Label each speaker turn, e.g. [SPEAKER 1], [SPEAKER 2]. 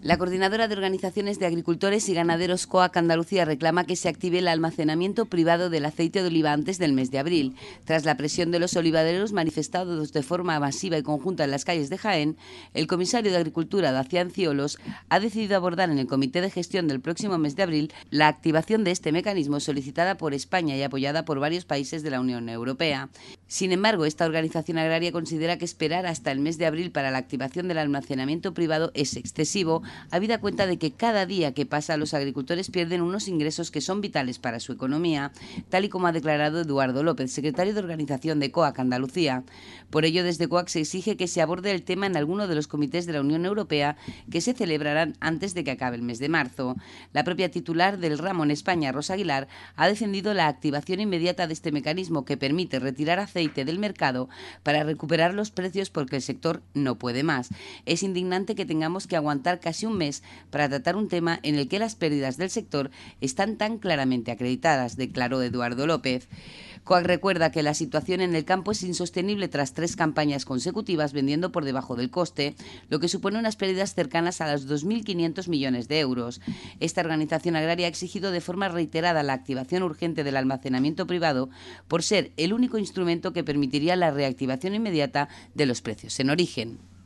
[SPEAKER 1] La coordinadora de organizaciones de agricultores y ganaderos COAC Andalucía reclama que se active el almacenamiento privado del aceite de oliva antes del mes de abril. Tras la presión de los olivaderos manifestados de forma masiva y conjunta en las calles de Jaén, el comisario de Agricultura, Dacian Ciolos, ha decidido abordar en el Comité de Gestión del próximo mes de abril la activación de este mecanismo solicitada por España y apoyada por varios países de la Unión Europea. Sin embargo, esta organización agraria considera que esperar hasta el mes de abril para la activación del almacenamiento privado es excesivo habida cuenta de que cada día que pasa los agricultores pierden unos ingresos que son vitales para su economía, tal y como ha declarado Eduardo López, secretario de organización de COAC Andalucía. Por ello, desde COAC se exige que se aborde el tema en alguno de los comités de la Unión Europea que se celebrarán antes de que acabe el mes de marzo. La propia titular del ramo en España, Rosa Aguilar, ha defendido la activación inmediata de este mecanismo que permite retirar aceite del mercado para recuperar los precios porque el sector no puede más. Es indignante que tengamos que aguantar casi un mes para tratar un tema en el que las pérdidas del sector están tan claramente acreditadas, declaró Eduardo López. Coag recuerda que la situación en el campo es insostenible tras tres campañas consecutivas vendiendo por debajo del coste, lo que supone unas pérdidas cercanas a los 2.500 millones de euros. Esta organización agraria ha exigido de forma reiterada la activación urgente del almacenamiento privado por ser el único instrumento que permitiría la reactivación inmediata de los precios en origen.